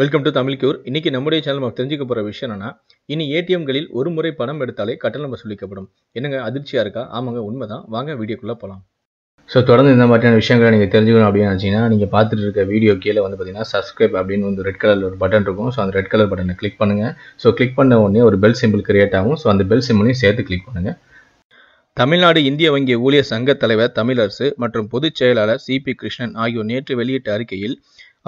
welcome to Tamil cure இன்றைக்கி நம்முடைய channel நம்ம தெரிஞ்சுக்க போகிற விஷயம் என்னன்னா இனி ஏடிஎம்களில் ஒரு முறை பணம் எடுத்தாலே கட்டணம் வசூலிக்கப்படும் என்னங்க அதிர்ச்சியாக இருக்கா ஆமாங்க உண்மைதான் வாங்க வீடியோக்குள்ளே போகலாம் ஸோ தொடர்ந்து இந்த மாதிரியான விஷயங்களை நீங்கள் தெரிஞ்சுக்கணும் அப்படின்னு நினச்சிங்கன்னா நீங்கள் பார்த்துட்டு இருக்க வீடியோ கீழே வந்து பார்த்தீங்கன்னா சப்ஸ்கிரைப் அப்படின்னு வந்து ரெட் கலர் ஒரு பட்டன் இருக்கும் ஸோ அந்த ரெட் கலர் பட்டனை கிளிக் பண்ணுங்கள் ஸோ கிளிக் பண்ண உடனே ஒரு பெல் சிம்பிள் கிரியேட் ஆகும் ஸோ அந்த பெல் சிம்பிளையும் சேர்த்து கிளிக் பண்ணுங்கள் தமிழ்நாடு இந்திய வங்கி ஊழியர் சங்க தலைவர் தமிழரசு மற்றும் பொதுச் செயலாளர் சி பி கிருஷ்ணன் ஆகியோர் நேற்று வெளியிட்ட அறிக்கையில்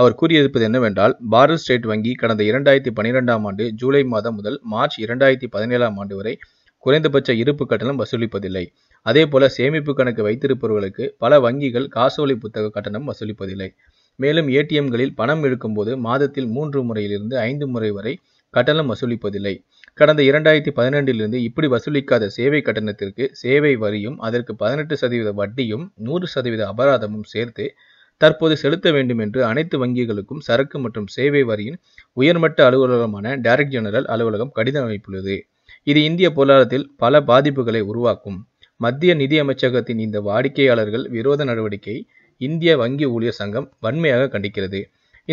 அவர் கூறியிருப்பது என்னவென்றால் பாரத் ஸ்டேட் வங்கி கடந்த இரண்டாயிரத்தி பனிரெண்டாம் ஆண்டு ஜூலை மாதம் முதல் மார்ச் இரண்டாயிரத்தி பதினேழாம் ஆண்டு வரை குறைந்தபட்ச இருப்பு கட்டணம் வசூலிப்பதில்லை அதேபோல சேமிப்பு கணக்கு வைத்திருப்பவர்களுக்கு பல வங்கிகள் காசோலை புத்தக கட்டணம் வசூலிப்பதில்லை மேலும் ஏடிஎம்களில் பணம் எடுக்கும்போது மாதத்தில் மூன்று முறையிலிருந்து ஐந்து முறை வரை கட்டணம் வசூலிப்பதில்லை கடந்த இரண்டாயிரத்தி பதினெண்டிலிருந்து இப்படி வசூலிக்காத சேவை கட்டணத்திற்கு சேவை வரியும் அதற்கு பதினெட்டு சதவீத வட்டியும் நூறு சதவீத அபராதமும் சேர்த்து தற்போது செலுத்த வேண்டும் என்று அனைத்து வங்கிகளுக்கும் சரக்கு மற்றும் சேவை வரியின் உயர்மட்ட அலுவலகமான டைரக்ட் ஜெனரல் அலுவலகம் கடிதம் அமைப்புள்ளது இது இந்திய பொருளாதாரத்தில் பல பாதிப்புகளை உருவாக்கும் மத்திய நிதி அமைச்சகத்தின் இந்த வாடிக்கையாளர்கள் விரோத நடவடிக்கை இந்திய வங்கி ஊழியர் சங்கம் வன்மையாக கண்டிக்கிறது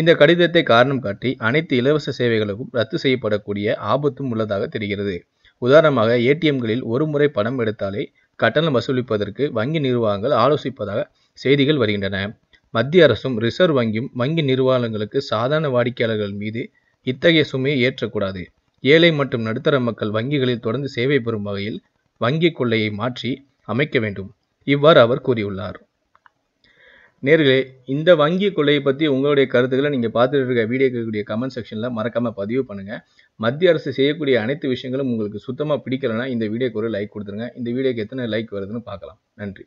இந்த கடிதத்தை காரணம் காட்டி அனைத்து இலவச சேவைகளுக்கும் ரத்து செய்யப்படக்கூடிய ஆபத்தும் உள்ளதாக தெரிகிறது உதாரணமாக ஏடிஎம்களில் ஒரு முறை பணம் எடுத்தாலே கட்டணம் வசூலிப்பதற்கு வங்கி நிர்வாகங்கள் ஆலோசிப்பதாக செய்திகள் வருகின்றன மத்திய அரசும் ரிசர்வ் வங்கியும் வங்கி நிறுவனங்களுக்கு சாதாரண வாடிக்கையாளர்கள் மீது இத்தகைய சுமையை ஏற்றக்கூடாது ஏழை மற்றும் நடுத்தர மக்கள் வங்கிகளில் தொடர்ந்து சேவை பெறும் வகையில் வங்கிக் கொள்ளையை மாற்றி அமைக்க வேண்டும் இவ்வாறு அவர் கூறியுள்ளார் நேர்களே இந்த வங்கி கொள்ளையை பற்றி உங்களுடைய கருத்துக்களை நீங்கள் பார்த்துட்டு இருக்க வீடியோ கேட்கக்கூடிய கமெண்ட் செக்ஷனில் மறக்காமல் பதிவு பண்ணுங்கள் மத்திய அரசு செய்யக்கூடிய அனைத்து விஷயங்களும் உங்களுக்கு சுத்தமாக பிடிக்கலைன்னா இந்த வீடியோக்கு ஒரு லைக் கொடுத்துருங்க இந்த வீடியோக்கு எத்தனை லைக் வருதுன்னு பார்க்கலாம் நன்றி